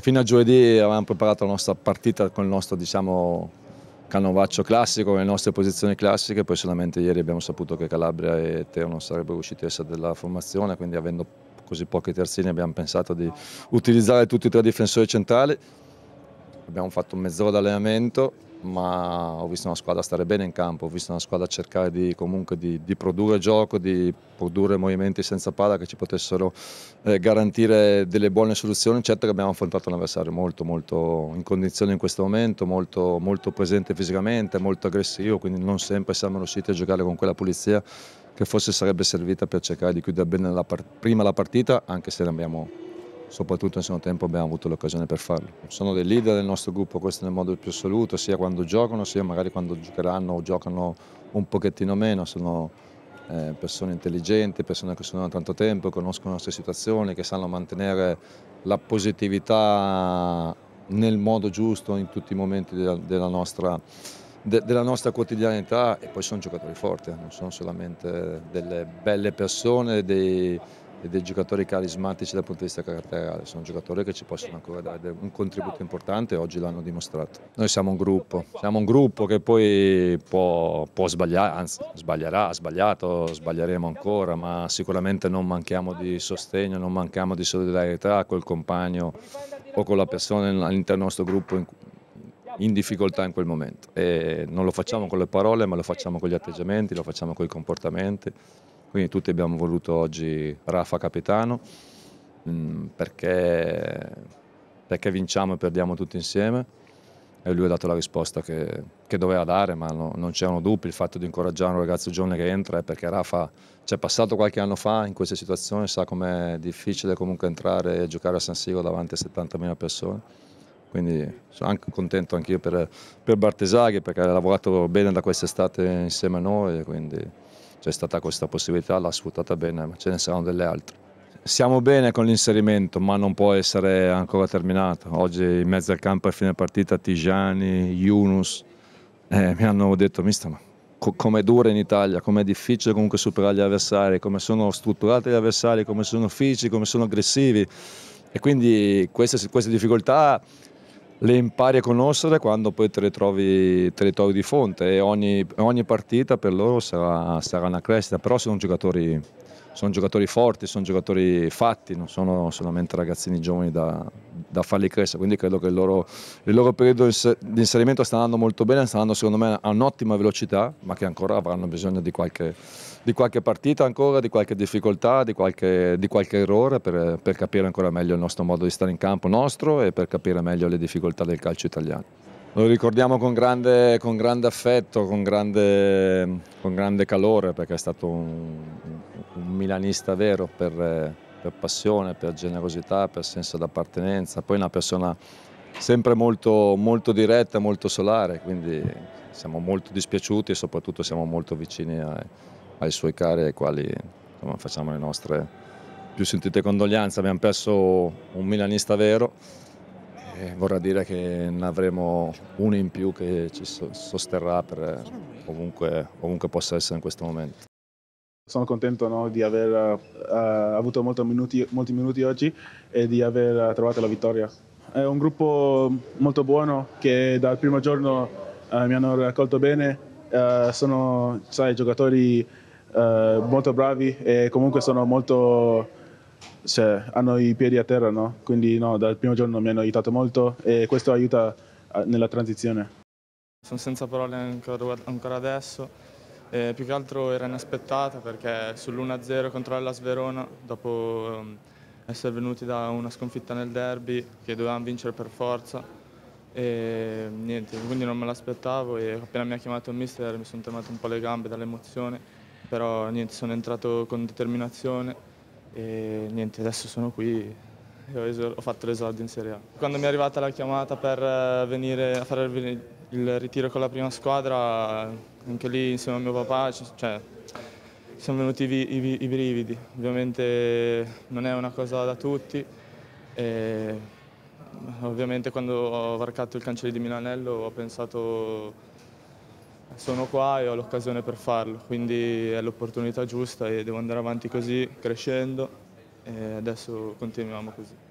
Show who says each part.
Speaker 1: Fino a giovedì avevamo preparato la nostra partita con il nostro diciamo, canovaccio classico, con le nostre posizioni classiche, poi solamente ieri abbiamo saputo che Calabria e Teo non sarebbero usciti essere della formazione, quindi avendo così pochi terzini abbiamo pensato di utilizzare tutti e tre i difensori centrali. Abbiamo fatto mezz'ora di allenamento, ma ho visto una squadra stare bene in campo, ho visto una squadra cercare di, comunque di, di produrre gioco, di produrre movimenti senza palla che ci potessero eh, garantire delle buone soluzioni. Certo che abbiamo affrontato un avversario molto, molto in condizione in questo momento, molto, molto presente fisicamente, molto aggressivo, quindi non sempre siamo riusciti a giocare con quella pulizia che forse sarebbe servita per cercare di chiudere bene la prima la partita, anche se ne abbiamo soprattutto nel secondo tempo abbiamo avuto l'occasione per farlo. Sono dei leader del nostro gruppo, questo nel modo più assoluto, sia quando giocano, sia magari quando giocheranno o giocano un pochettino meno, sono eh, persone intelligenti, persone che sono da tanto tempo, conoscono le nostre situazioni, che sanno mantenere la positività nel modo giusto in tutti i momenti della, della nostra della nostra quotidianità e poi sono giocatori forti, eh, non sono solamente delle belle persone, dei, e dei giocatori carismatici dal punto di vista caratteriale, sono giocatori che ci possono ancora dare un contributo importante e oggi l'hanno dimostrato. Noi siamo un gruppo, siamo un gruppo che poi può, può sbagliare, anzi sbaglierà, ha sbagliato, sbaglieremo ancora, ma sicuramente non manchiamo di sostegno, non manchiamo di solidarietà col compagno o con la persona all'interno del nostro gruppo in, in difficoltà in quel momento. E non lo facciamo con le parole, ma lo facciamo con gli atteggiamenti, lo facciamo con i comportamenti. Quindi tutti abbiamo voluto oggi Rafa capitano mm, perché, perché, vinciamo e perdiamo tutti insieme e lui ha dato la risposta che, che doveva dare, ma no, non c'erano dubbi, il fatto di incoraggiare un ragazzo giovane che entra è perché Rafa c'è passato qualche anno fa in questa situazione, sa com'è difficile comunque entrare e giocare a San Sigo davanti a 70.000 persone quindi sono anche contento anch'io per, per Bartesaghi perché ha lavorato bene da quest'estate insieme a noi quindi c'è stata questa possibilità, l'ha sfruttata bene, ma ce ne saranno delle altre. Siamo bene con l'inserimento, ma non può essere ancora terminato. Oggi in mezzo al campo a fine partita Tigiani, Yunus, eh, mi hanno detto, mister, ma come è dura in Italia, com'è difficile comunque superare gli avversari, come sono strutturati gli avversari, come sono fisici, come sono aggressivi. E quindi queste, queste difficoltà le impari a conoscere quando poi te le trovi, te le trovi di fonte e ogni, ogni, partita per loro sarà, sarà, una crescita, però sono giocatori, sono giocatori forti, sono giocatori fatti, non sono solamente ragazzini giovani da, da farli crescere, quindi credo che il loro, il loro periodo di inserimento sta andando molto bene, sta andando secondo me a un'ottima velocità, ma che ancora avranno bisogno di qualche, di qualche partita ancora, di qualche difficoltà, di qualche, di qualche errore per, per capire ancora meglio il nostro modo di stare in campo nostro e per capire meglio le difficoltà del calcio italiano. Lo ricordiamo con grande, con grande affetto, con grande, con grande, calore, perché è stato un, un milanista vero per, per passione, per generosità, per senso d'appartenenza. Poi è una persona sempre molto, molto diretta, molto solare, quindi siamo molto dispiaciuti e soprattutto siamo molto vicini ai, ai suoi cari ai quali insomma, facciamo le nostre più sentite condoglianze. Abbiamo perso un milanista vero e vorrà dire che ne avremo uno in più che ci sosterrà per eh, ovunque, ovunque possa essere in questo momento.
Speaker 2: Sono contento no, di aver uh, avuto minuti, molti minuti oggi e di aver trovato la vittoria. È un gruppo molto buono che dal primo giorno uh, mi hanno raccolto bene, uh, sono sai, giocatori molto bravi e comunque molto, cioè, hanno i piedi a terra, no? quindi no, dal primo giorno mi hanno aiutato molto e questo aiuta nella transizione.
Speaker 3: Sono senza parole ancora adesso eh, più che altro era inaspettata perché sull'1-0 contro la Sverona, dopo ehm, essere venuti da una sconfitta nel derby che dovevamo vincere per forza, e niente, quindi non me l'aspettavo e appena mi ha chiamato il mister mi sono tremate un po' le gambe dall'emozione, però niente, sono entrato con determinazione e niente, adesso sono qui io ho fatto l'esordio in Serie A. Quando mi è arrivata la chiamata per eh, venire a fare il ritiro con la prima squadra, anche lì insieme a mio papà, cioè, sono venuti i, i, i, brividi. Ovviamente non è una cosa da tutti. E ovviamente quando ho varcato il cancelli di Milanello ho pensato sono qua e ho l'occasione per farlo, quindi è l'opportunità giusta e devo andare avanti così, crescendo e eh, adesso continuiamo così.